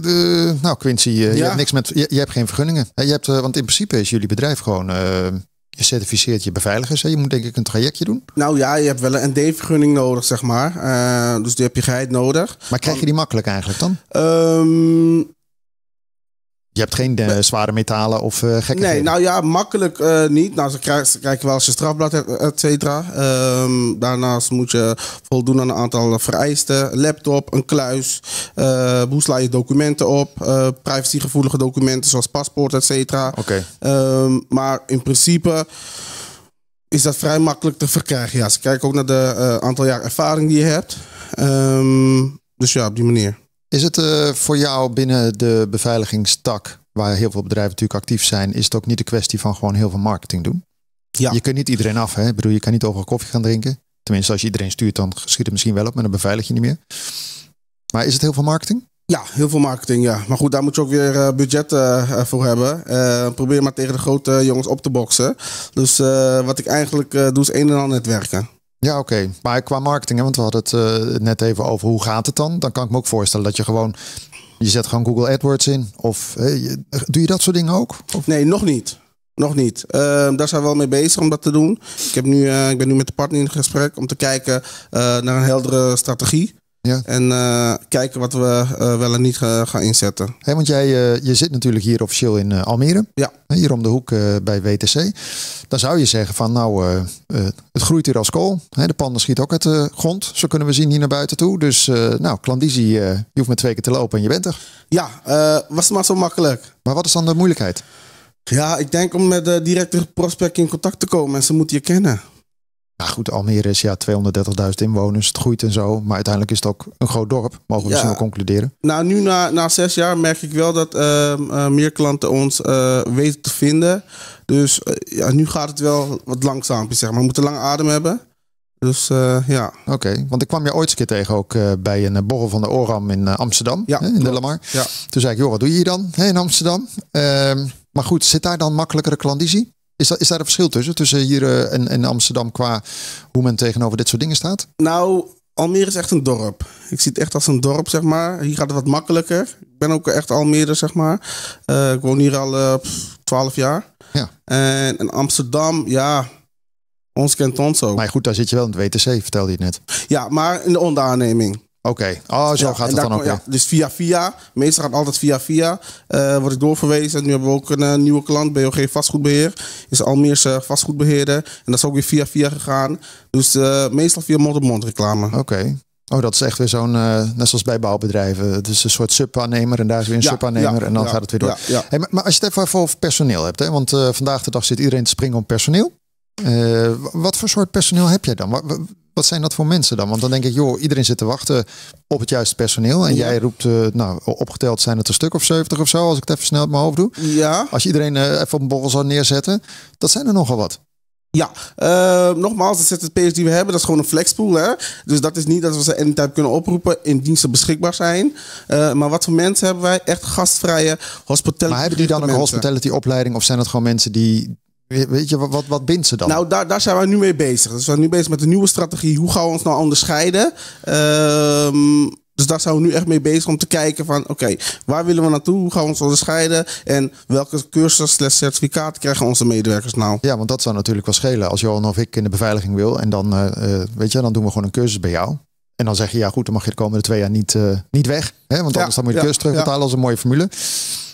nou, Quincy, eh, je hebt niks met. Je, hebt geen vergunningen. Je hebt, eh, want in principe is jullie bedrijf gewoon. je certificeert je beveiligers. Hè? Je moet denk ik een trajectje doen. Nou ja, je hebt wel een ND-vergunning nodig, zeg maar. dus die heb je geheid nodig. Maar krijg je die makkelijk eigenlijk dan? Um, je hebt geen eh, zware metalen of uh, gekke Nee, nou ja, makkelijk eh, niet. Nou, ze krijgen, wel als je strafblad hebt, et cetera. Ehm, daarnaast moet je voldoen aan een aantal vereisten. Laptop, een kluis. hoe sla je documenten op? privacygevoelige documenten zoals paspoort, et cetera. Oké. Ehm, maar in principe is dat vrij makkelijk te verkrijgen. Ja, ze kijken ook naar de aantal jaar ervaring die je hebt. Ehm, dus ja, op die manier. Is het eh, voor jou binnen de beveiligingstak, waar heel veel bedrijven natuurlijk actief zijn, is het ook niet de kwestie van gewoon heel veel marketing doen? Ja. Je kunt niet iedereen af, hè? Ik bedoel, je kan niet overal koffie gaan drinken. Tenminste, als je iedereen stuurt, dan schiet het misschien wel op, maar dan beveilig je niet meer. Maar is het heel veel marketing? Ja, heel veel marketing, ja. Maar goed, daar moet je ook weer eh, budget eh, voor hebben. probeer maar tegen de grote jongens op te boksen. Dus wat ik eigenlijk doe, is een en ander netwerken. Ja, oké. Maar qua marketing, hè, want we hadden het eh, net even over hoe gaat het dan? Dan kan ik me ook voorstellen dat je gewoon, je zet gewoon Google AdWords in. Of eh, doe je dat soort dingen ook? Of? Nee, nog niet. Nog niet. Ehm, daar zijn we wel mee bezig om dat te doen. Ik, heb nu, eh, ik ben nu met de partner in gesprek om te kijken naar een heldere strategie. Ja. En eh, kijken wat we uh, wel en niet gaan inzetten. Hey, want jij eh, je zit natuurlijk hier officieel in Almere. Ja. Hier om de hoek bij WTC. Dan zou je zeggen van nou, het groeit hier als kool. de panden schiet ook uit de grond. Zo kunnen we zien hier naar buiten toe. Dus nou, klandizie, je hoeft maar twee keer te lopen en je bent er. Ja, was het maar zo makkelijk. Maar wat is dan de moeilijkheid? Ja, ik denk om met de directe prospect in contact te komen en ze moeten je kennen. Ja, nou goed, Almere is ja 230.000 inwoners, het groeit en zo. Maar uiteindelijk is het ook een groot dorp, mogen we ja. concluderen. Nou, nu na, na zes jaar merk ik wel dat ehm, eh, meer klanten ons eh, weten te vinden. Dus eh, ja, nu gaat het wel wat langzaam, zeg maar. We moeten lang adem hebben. Dus ja. Oké, want ik kwam je ooit eens keer tegen ook bij een borrel van de Oram in Amsterdam, ja, hè, in de Ja. Toen zei ik, joh, wat doe je hier dan hè, in Amsterdam? Ehm, maar goed, zit daar dan makkelijkere klandizie? Is, is daar een verschil tussen, tussen hier eh, en, en Amsterdam qua hoe men tegenover dit soort dingen staat? Nou, Almere is echt een dorp. Ik zie het echt als een dorp, zeg maar. Hier gaat het wat makkelijker. Ik ben ook echt Almere, zeg maar. Eh, ik woon hier al uh, eh, 12 jaar. Ja. En, Amsterdam, ja, ons kent ons ook. Maar goed, daar zit je wel in het WTC, vertelde je net. Ja, maar in de onderaanneming. Oké, okay. oh, zo gaat het dan, ook. Ja. Dus via via, meestal gaat altijd via via, uh, word ik doorverwezen. Nu hebben we ook een eh, nieuwe klant, BOG Vastgoedbeheer. Is Almeerse vastgoedbeheerder. En dat is ook weer via via gegaan. Dus eh, meestal via mond-op-mond reclame. Oké. Oh, dat is echt weer zo'n, net zoals bij bouwbedrijven. Dus een soort subaannemer en daar is weer een ja, subaannemer en dan gaat het weer door. Hey, maar, maar, als je het even over personeel hebt, hè? want vandaag de dag zit iedereen te springen om personeel. Eh, wat voor soort personeel heb jij dan? Wat, zijn dat voor mensen dan? Want dan denk ik, joh, iedereen zit te wachten op het juiste personeel. En jij roept, eh, nou, opgeteld zijn het een stuk of 70 of zo, als ik het even snel op mijn hoofd doe. Ja. Als je iedereen eh, even op een borrel zou neerzetten, dat zijn er nogal wat. Ja, nogmaals, de ZZP'ers die we hebben, dat is gewoon een flexpool. Hè? Dus dat is niet dat we ze anytime kunnen oproepen, in diensten beschikbaar zijn. maar wat voor mensen hebben wij? Echt gastvrije hospitality Maar hebben die dan een hospitality opleiding of zijn dat gewoon mensen die Weet je, wat, wat bindt ze dan? Nou, daar, daar zijn we nu mee bezig. Dus we zijn nu bezig met een nieuwe strategie. Hoe gaan we ons nou onderscheiden? Um, dus daar zijn we nu echt mee bezig om te kijken van... oké, waar willen we naartoe? Hoe gaan we ons onderscheiden? En welke cursus certificaat krijgen onze medewerkers nou? Ja, want dat zou natuurlijk wel schelen. Als Johan of ik in de beveiliging wil... en dan, eh, eh, weet je, dan doen we gewoon een cursus bij jou. En dan zeg je, ja goed, dan mag je de komende twee jaar niet, eh, niet weg. Hè? Want anders dan moet je de cursus terug. terugbetalen ja. als een mooie formule.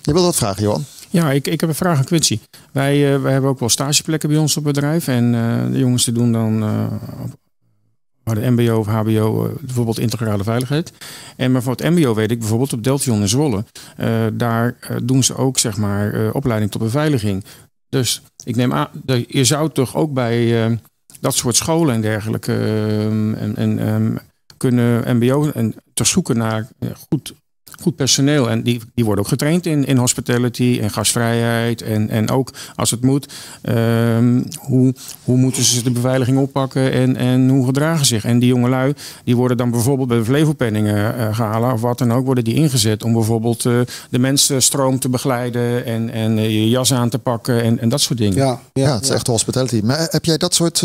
Je wilt dat vragen, Johan? Ja, ik, ik heb een vraag aan Quincy. Wij, eh, wij hebben ook wel stageplekken bij ons op bedrijf. En eh, de jongens die doen dan uh, de mbo of hbo, bijvoorbeeld integrale veiligheid. En maar voor het mbo weet ik bijvoorbeeld op Deltion in Zwolle. daar doen ze ook zeg maar opleiding tot beveiliging. Dus ik neem aan, je zou toch ook bij dat soort scholen en dergelijke en, en ehm, kunnen mbo en te zoeken naar goed goed personeel. En die, die worden ook getraind in, in hospitality en gastvrijheid. En, en ook als het moet, ehm, hoe, hoe moeten ze de beveiliging oppakken en, en hoe gedragen zich. En die jongelui, die worden dan bijvoorbeeld bij de Flevopenningen uh, eh, gehalen of wat dan ook, worden die ingezet om bijvoorbeeld uh, de mensenstroom te begeleiden en, en eh, je jas aan te pakken en, en dat soort dingen. Ja, ja, het is echt hospitality. Maar heb jij dat soort...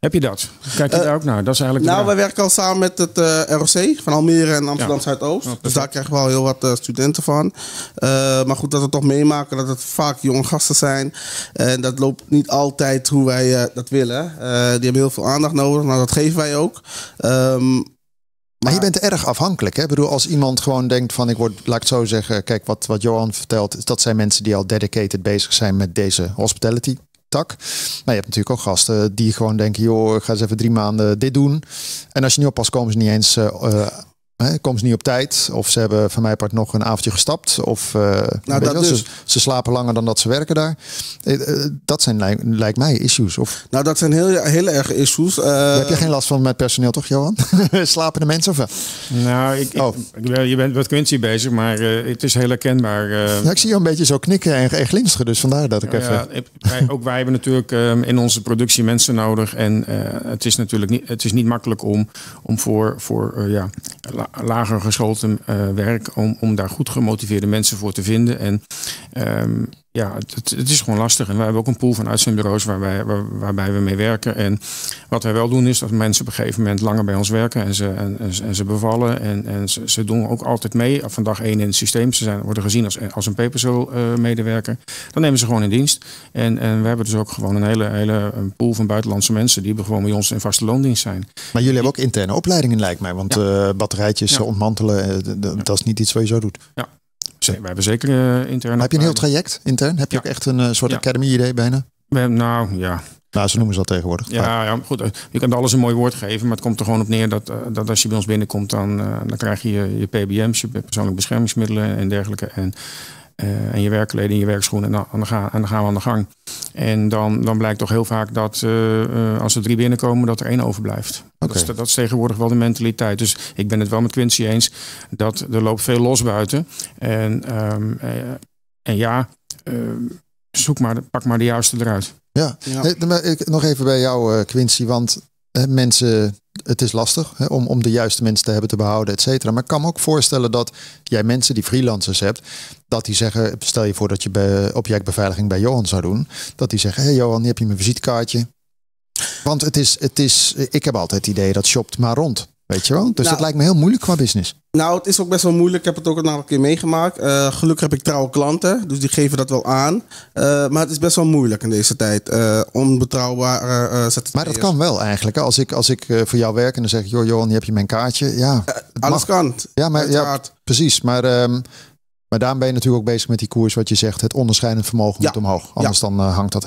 Heb je dat? Kijk je daar ook naar? Dat is eigenlijk nou, we werken al samen met het ROC van Almere en Amsterdam Zuidoost. Oh, dus daar krijgen wel heel wat eh, studenten van. Eh, maar goed, dat we toch meemaken dat het vaak jonge gasten zijn. En dat loopt niet altijd hoe wij eh, dat willen. die hebben heel veel aandacht nodig. Nou, dat geven wij ook. Ehm, maar, je bent erg afhankelijk. Hè? bedoel, als iemand gewoon denkt van ik word, laat ik zo zeggen, kijk wat, wat Johan vertelt, dat zijn mensen die al dedicated bezig zijn met deze hospitality tak. Maar je hebt natuurlijk ook gasten die gewoon denken, joh, ik ga eens even drie maanden dit doen. En als je nu op pas komen ze niet eens uh, Komt ze niet op tijd. Of ze hebben van mij part nog een avondje gestapt. Of eh, nou, dat dus. ze, slapen langer dan dat ze werken daar. Eh, eh, dat zijn lijkt, mij issues. Of... Nou, dat zijn heel, heel erg issues. Heb je geen last van met personeel toch, Johan? *laughs* Slapende mensen of Nou, ik, oh. je bent wat Quincy bezig, maar het is heel herkenbaar. ik zie je een beetje zo knikken en, en glinsteren. Dus vandaar dat ik even... Ja, ook wij hebben natuurlijk ehm, in onze productie mensen nodig. En het is natuurlijk niet, het is niet makkelijk om, om voor, voor ja, lager geschoold eh, werk om, om daar goed gemotiveerde mensen voor te vinden. En Ehm, ja, het, is gewoon lastig. En we hebben ook een pool van uitzendbureaus waarbij, waarbij we mee werken. En wat wij wel doen is dat mensen op een gegeven moment langer bij ons werken en ze, en, en, ze bevallen. En, en ze, ze, doen ook altijd mee van dag één in het systeem. Ze zijn, worden gezien als, als een PPSO-medewerker. Eh, Dan nemen ze gewoon in dienst. En, en we hebben dus ook gewoon een hele, hele een pool van buitenlandse mensen die gewoon bij ons in vaste loondienst zijn. Maar jullie hebben ook interne opleidingen, lijkt mij. Want eh, batterijtjes ontmantelen, eh, dat is niet iets wat je zo doet. Ja, we we hebben zeker uh, intern. heb je een heel traject intern? Heb je ook echt een eh, soort academy-idee bijna? nou ja. Nou, ze noemen ze dat tegenwoordig. Ja, ja, goed. Eh, je kan alles een mooi woord geven, maar het komt er gewoon op neer dat, dat als je bij ons binnenkomt, dan, dan krijg je je PBM's, je persoonlijke beschermingsmiddelen en dergelijke. En eh, en je werkkleding, je werkschoenen. Nou, en dan, gaan, en dan gaan we aan de gang. En dan, dan blijkt toch heel vaak dat eh, eh, als er drie binnenkomen, dat er één overblijft. Okay. Dat, is, dat, tegenwoordig wel de mentaliteit. Dus ik ben het wel met Quincy eens dat er loopt veel los buiten. En, ehm, en ja, zoek maar, pak maar de juiste eruit. Ja, ja. nog even bij jou, Quincy. Want mensen het is lastig hè, om, om de juiste mensen te hebben te behouden, et cetera. Maar ik kan me ook voorstellen dat jij mensen die freelancers hebt, dat die zeggen, stel je voor dat je bij objectbeveiliging bij Johan zou doen, dat die zeggen, hé hey Johan, hier heb je mijn visitekaartje. Want het is, het is, ik heb altijd het idee dat shopt maar rond. Weet je wel? Dus nou. dat lijkt me heel moeilijk qua business. Nou, het is ook best wel moeilijk. Ik heb het ook een aantal keer meegemaakt. Eh, gelukkig heb ik trouwe klanten, dus die geven dat wel aan. Eh, maar het is best wel moeilijk in deze tijd. Uh, eh, onbetrouwbare Maar dat kan wel eigenlijk. Als ik, als ik voor jou werk en dan zeg ik, joh Johan, heb je mijn kaartje. Ja, alles kan. Ja, maar, ja, precies. Maar... Ehm, maar daarom ben je natuurlijk ook bezig met die koers, wat je zegt. Het onderscheidend vermogen moet omhoog. Anders dan hangt dat.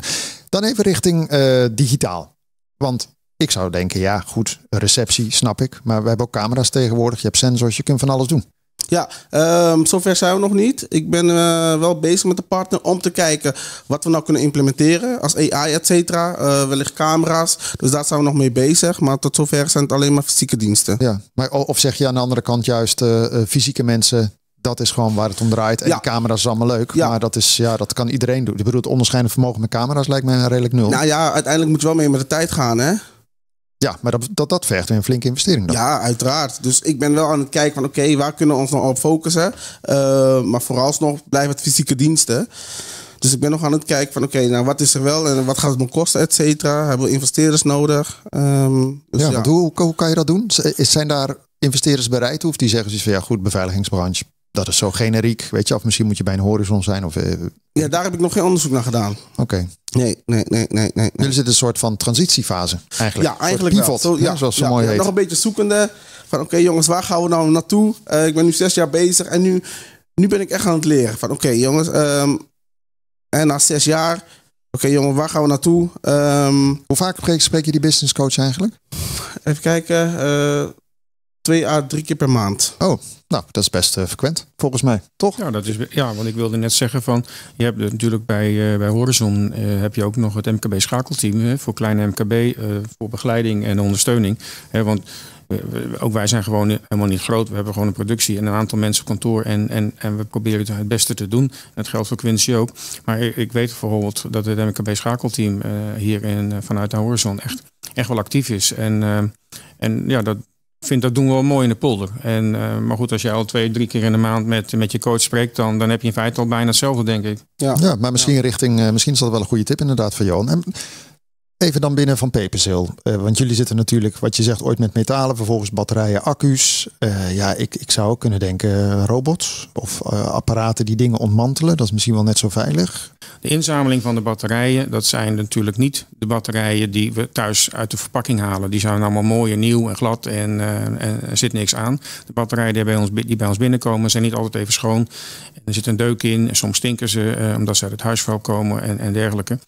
Dan even richting digitaal. Want ik zou denken, ja goed, receptie snap ik. Maar we hebben ook camera's tegenwoordig. Je hebt sensors, je kunt van alles doen. Ja, ehm, zover zijn we nog niet. Ik ben eh, wel bezig met de partner om te kijken wat we nou kunnen implementeren als AI, et cetera. Eh, wellicht camera's. Dus daar zijn we nog mee bezig. Maar tot zover zijn het alleen maar fysieke diensten. Ja, maar of zeg je aan de andere kant juist eh, fysieke mensen, dat is gewoon waar het om draait. En die camera's is allemaal leuk. Ja. Maar dat, is, ja, dat kan iedereen doen. Ik bedoel, het onderscheidend vermogen met camera's lijkt mij redelijk nul. Nou ja, uiteindelijk moet je wel mee met de tijd gaan. Hè? Ja, maar dat, dat, dat vergt weer een flinke investering dan. Ja, uiteraard. Dus ik ben wel aan het kijken van oké, waar kunnen we ons nog op focussen? Uh, maar vooralsnog blijven het fysieke diensten. Dus ik ben nog aan het kijken van oké, nou wat is er wel en wat gaat het me kosten, et cetera. Hebben we investeerders nodig? Ehm, dus ja, hoe, hoe, kan je dat doen? Zijn daar investeerders bereid Of die zeggen dus van ja goed, beveiligingsbranche, dat is zo generiek, weet je. Of misschien moet je bij een horizon zijn. Of, eh, ja, daar heb ik nog geen onderzoek naar gedaan. Oké. Nee, nee, nee, nee, nee. Nu zit een soort van transitiefase eigenlijk. Ja, eigenlijk pivot, ja, zoals ze mooi heet. Nog een beetje zoekende van oké jongens, waar gaan we nou naartoe? Eh, ik ben nu zes jaar bezig en nu, nu ben ik echt aan het leren. Van oké jongens, ehm, en na zes jaar... Oké jongen, waar gaan we naartoe? Ehm, Hoe vaak spreek, je die business coach eigenlijk? Even kijken, eh, twee à drie keer per maand. Oh, nou, dat is best eh, frequent, volgens mij, toch? Ja, dat is, ja, want ik wilde net zeggen van, je hebt natuurlijk bij, eh, bij Horizon eh, heb je ook nog het MKB schakelteam hè, voor kleine MKB, voor begeleiding en ondersteuning. Hè, want ook wij zijn gewoon helemaal niet groot. We hebben gewoon een productie en een aantal mensen kantoor. En, en, en we proberen het beste te doen. Dat geldt voor Quincy ook. Maar ik weet bijvoorbeeld dat het MKB schakelteam hier in, vanuit de horizon echt, echt wel actief is. En, en ja, dat, ik vind dat doen we wel mooi in de polder. En, eh, maar goed, als je al twee, drie keer in de maand met, met je coach spreekt, dan, dan heb je in feite al bijna hetzelfde, denk ik. Ja, ja maar misschien richting, eh, misschien is dat wel een goede tip inderdaad van Johan. En Even dan binnen van peperzil, eh, want jullie zitten natuurlijk, wat je zegt, ooit met metalen, vervolgens batterijen, accu's. Eh, ja, ik, ik zou ook kunnen denken eh, robots of apparaten die dingen ontmantelen. Dat is misschien wel net zo veilig. De inzameling van de batterijen, dat zijn natuurlijk niet de batterijen die we thuis uit de verpakking halen. Die zijn allemaal mooi en nieuw en glad en, en er zit niks aan. De batterijen die bij, ons, die bij ons binnenkomen zijn niet altijd even schoon. Er zit een deuk in, soms stinken ze omdat ze uit het huisvuil komen en, en dergelijke.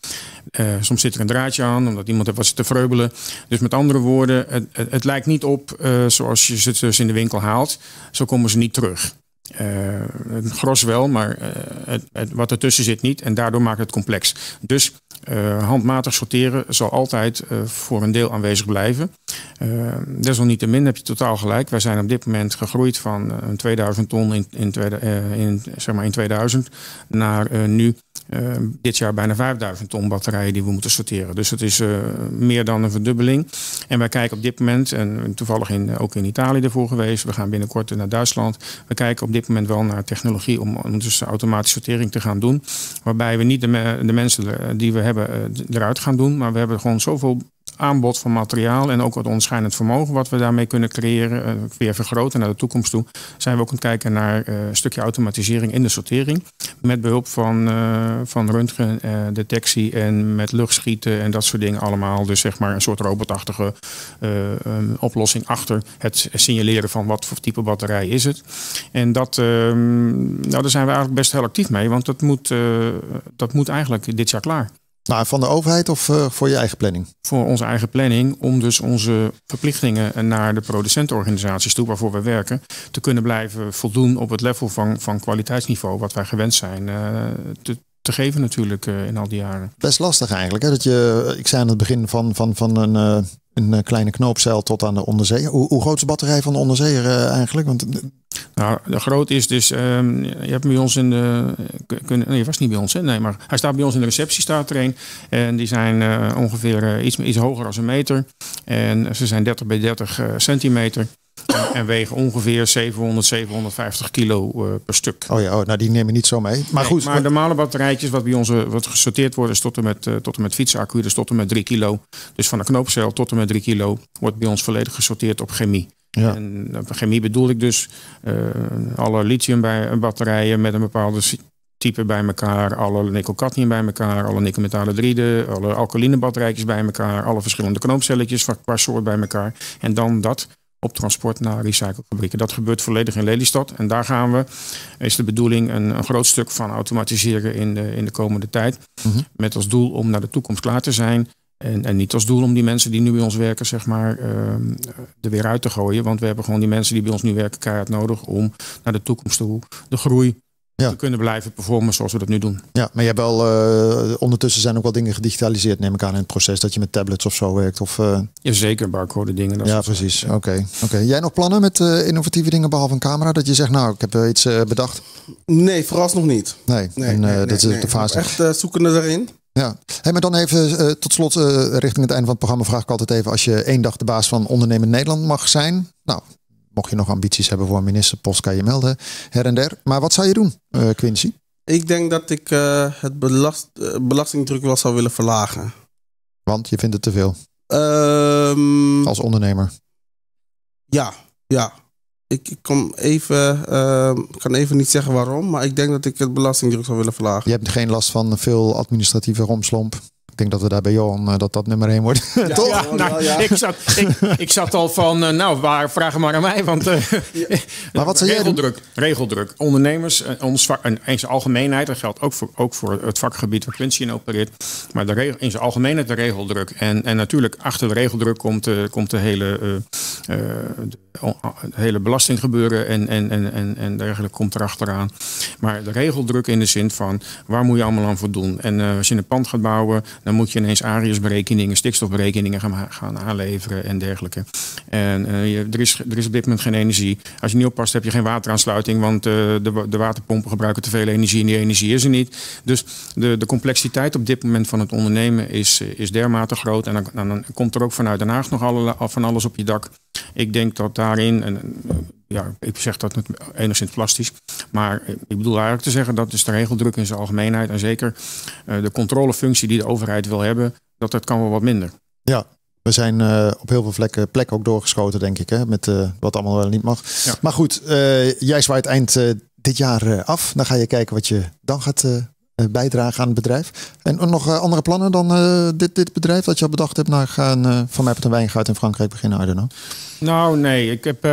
soms zit er een draadje aan omdat iemand heeft te vreubelen. Dus met andere woorden, het, het, het lijkt niet op eh, zoals je ze dus in de winkel haalt. Zo komen ze niet terug. Eh, het gros wel, maar eh, het, het, wat ertussen zit niet. En daardoor maakt het complex. Dus handmatig sorteren zal altijd voor een deel aanwezig blijven. desalniettemin heb je totaal gelijk. Wij zijn op dit moment gegroeid van 2000 ton in, in, tweede, in, zeg maar in 2000 naar nu Ehm, dit jaar bijna 5000 ton batterijen die we moeten sorteren. Dus dat is eh, meer dan een verdubbeling. En wij kijken op dit moment, en toevallig in, ook in Italië ervoor geweest, we gaan binnenkort naar Duitsland. We kijken op dit moment wel naar technologie om, om dus automatische sortering te gaan doen. Waarbij we niet de, de mensen eh, die we hebben eh, eruit gaan doen, maar we hebben gewoon zoveel aanbod van materiaal en ook het onderscheidend vermogen wat we daarmee kunnen creëren, eh, weer vergroten naar de toekomst toe, zijn we ook aan het kijken naar eh, een stukje automatisering in de sortering. Met behulp van, eh, van detectie en met luchtschieten en dat soort dingen allemaal. Dus zeg maar een soort robotachtige ehm, oplossing achter het signaleren van wat voor type batterij is het. En dat, ehm, nou, daar zijn we eigenlijk best heel actief mee, want dat moet, dat moet eigenlijk dit jaar klaar. Nou, van de overheid of eh, voor je eigen planning? Voor onze eigen planning, om dus onze verplichtingen naar de producentenorganisaties toe, waarvoor we werken, te kunnen blijven voldoen op het level van, van kwaliteitsniveau wat wij gewend zijn eh, te, te geven natuurlijk eh, in al die jaren. Best lastig eigenlijk. Hè? Dat je, ik zei aan het begin van, van, van een een eh, kleine knoopcel tot aan de onderzeeër. Hoe, groot is de batterij van de onderzeeër eh, eigenlijk? Want... Eh, nou, de groot is dus, um, je hebt bij ons in de, kunnen, nee, was niet bij ons, hè? nee, maar hij staat bij ons in de receptie, staat er En die zijn ongeveer iets, iets hoger dan een meter. En ze zijn 30 bij 30 centimeter. En, wegen ongeveer 700, 750 kilo eh, per stuk. Oh ja, oh, nou die neem je niet zo mee. Maar goed. Maar normale batterijtjes, wat bij ons eh, wat gesorteerd worden, is tot en met, uh, tot en met fietsaccu, dus tot en met 3 kilo. Dus van een knoopcel tot en met 3 kilo wordt bij ons volledig gesorteerd op chemie. En chemie bedoel ik dus uh, alle lithiumbatterijen met een bepaalde type bij elkaar, alle nikkelcadmium bij elkaar, alle nikkelmetalen drieën, alle alkaline batterijtjes bij elkaar, alle verschillende knoopcelletjes qua soort bij elkaar. En dan dat op transport naar recyclefabrieken. Dat gebeurt volledig in Lelystad. En daar gaan we, is de bedoeling, een, een groot stuk van automatiseren in de, in de komende tijd. Mhm. Met als doel om naar de toekomst klaar te zijn. En, en niet als doel om die mensen die nu bij ons werken, zeg maar, ehm, er weer uit te gooien. Want we hebben gewoon die mensen die bij ons nu werken keihard nodig om naar de toekomst toe de groei ja. kunnen blijven performen zoals we dat nu doen. Ja, maar je hebt wel eh, ondertussen zijn ook wel dingen gedigitaliseerd, neem ik aan in het proces dat je met tablets of zo werkt of. Uh... Eh, ja, zeker barcode dingen. ja, precies. Oké, oké. Jij nog plannen met eh, innovatieve dingen behalve een camera dat je zegt, nou, ik heb iets bedacht? Nee, vooralsnog niet. Nee, nee, en, dat is de Echt zoekende daarin. Ja, hey, maar dan even tot slot, richting het einde van het programma vraag ik altijd even als je één dag de baas van ondernemen Nederland mag zijn. Nou, mocht je nog ambities hebben voor een ministerpost, kan je melden her en der. Maar wat zou je doen, eh, Quincy? Ik denk dat ik eh, het belast, eh, belastingdruk wel zou willen verlagen. Want je vindt het te veel? Ehm, Als ondernemer? Ja, ja. Ik, ik kom even, uh, kan even niet zeggen waarom, maar ik denk dat ik het belastingdruk zou willen verlagen. Je hebt geen last van veel administratieve romslomp? Ik denk dat we daar bij Johan eh, dat dat nummer 1 wordt. Ja, *laughs* Toch? Ja, nou, ja. Ik, zat, ik, ik, zat al van, eh, nou, waar, vraag maar aan mij. Want, eh, maar wat regeldruk, regeldruk. Ondernemers, ons vak, en in zijn algemeenheid, dat geldt ook voor, ook voor het vakgebied waar Quincy in opereert. Maar de regel, in zijn algemeenheid de regeldruk. En, en natuurlijk, achter de regeldruk komt, komt de hele, hele belastinggebeuren en, en, en, en, en dergelijke komt erachteraan. Maar de regeldruk in de zin van, waar moet je allemaal aan voldoen? En als je een pand gaat bouwen, dan moet je ineens berekeningen stikstofberekeningen gaan, gaan aanleveren en dergelijke. En eh, je, er, is, er is op dit moment geen energie. Als je niet oppast, heb je geen wateraansluiting, want eh, de, de waterpompen gebruiken te veel energie en die energie is er niet. Dus de, de complexiteit op dit moment van het ondernemen is, eh, is dermate groot. En dan, dan, komt er ook vanuit Den Haag nog van alles op je dak. Ik denk dat daarin, ja, ik zeg dat met enigszins plastisch. Maar eh, ik bedoel eigenlijk te zeggen dat dus de regeldruk in zijn algemeenheid en zeker eh, de controlefunctie die de overheid wil hebben, dat dat kan wel wat minder. Ja, we zijn eh, op heel veel plekken, plekken ook doorgeschoten, denk ik, hè, met wat allemaal wel niet mag. Maar goed, jij zwaait eind dit jaar af. Dan ga je kijken wat je dan gaat bijdragen aan het bedrijf. En nog andere plannen dan dit, dit bedrijf dat je al bedacht hebt? naar gaan van mij op een wijngaard in Frankrijk beginnen, I don't know. Nou, nee, ik heb...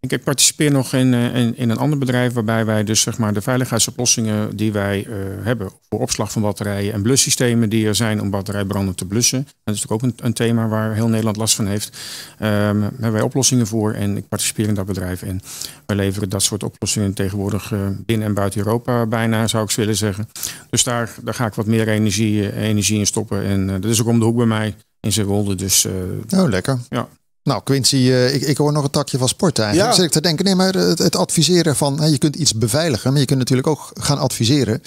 Ik participeer nog in, eh, in, in, een ander bedrijf waarbij wij dus zeg maar de veiligheidsoplossingen die wij eh, hebben voor opslag van batterijen en blussystemen die er zijn om batterijbranden te blussen. Dat is natuurlijk ook een, een thema waar heel Nederland last van heeft. Ehm, hebben wij oplossingen voor en ik participeer in dat bedrijf in. Wij leveren dat soort oplossingen tegenwoordig eh, binnen en buiten Europa bijna zou ik willen zeggen. Dus daar, daar ga ik wat meer energie, energie in stoppen en dat is ook om de hoek bij mij in Zeewolde. Dus, oh lekker. Ja. Nou, Quincy, eh, ik, ik hoor nog een takje van sport eigenlijk. Ja. Zit ik te denken, nee, maar het, adviseren van, je kunt iets beveiligen, maar je kunt natuurlijk ook gaan adviseren,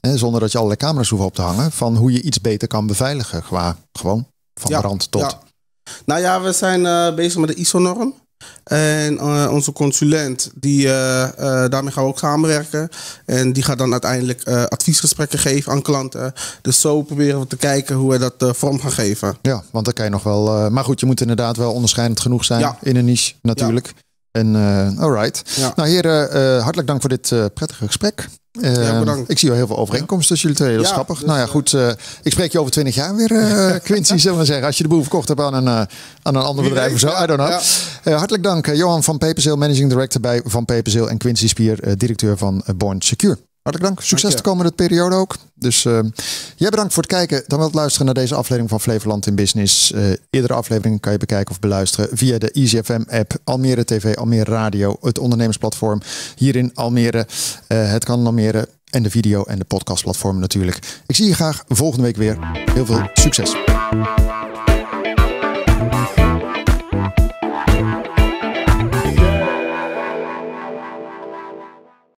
hè, zonder dat je allerlei camera's hoeft op te hangen, van hoe je iets beter kan beveiligen, qua gewoon van brand tot. Ja. Nou ja, we zijn eh, bezig met de ISO-norm. En eh, onze consulent, die, eh, eh, daarmee gaan we ook samenwerken. En die gaat dan uiteindelijk adviesgesprekken geven aan klanten. Dus zo proberen we te kijken hoe we dat vorm gaan geven. Ja, want dan kan je nog wel. maar goed, je moet inderdaad wel onderscheidend genoeg zijn in een niche natuurlijk. Ja. En eh, alright. Nou heren, eh, hartelijk dank voor dit eh, prettige gesprek. Ehm, ik zie wel heel veel overeenkomsten tussen jullie twee. Dat is grappig. Dus, nou ja, goed. ik spreek je over twintig jaar weer, *laughs* Quincy, zullen we zeggen. Als je de boel verkocht hebt aan een, aan een ander bedrijf of zo. I don't know. hartelijk dank, Johan van Peperzeel, Managing Director bij Van Peperzeel. En Quincy Spier, directeur van Born Secure. Hartelijk dank. Succes de komende periode ook. Dus eh, jij bedankt voor het kijken. Dan wel het luisteren naar deze aflevering van Flevoland in Business. Uh, eerdere afleveringen kan je bekijken of beluisteren via de ICFM-app, e Almere TV, Almere Radio, het ondernemersplatform hier in Almere. Eh, het kan Almere en de video- en de podcastplatform natuurlijk. Ik zie je graag volgende week weer. Heel veel succes.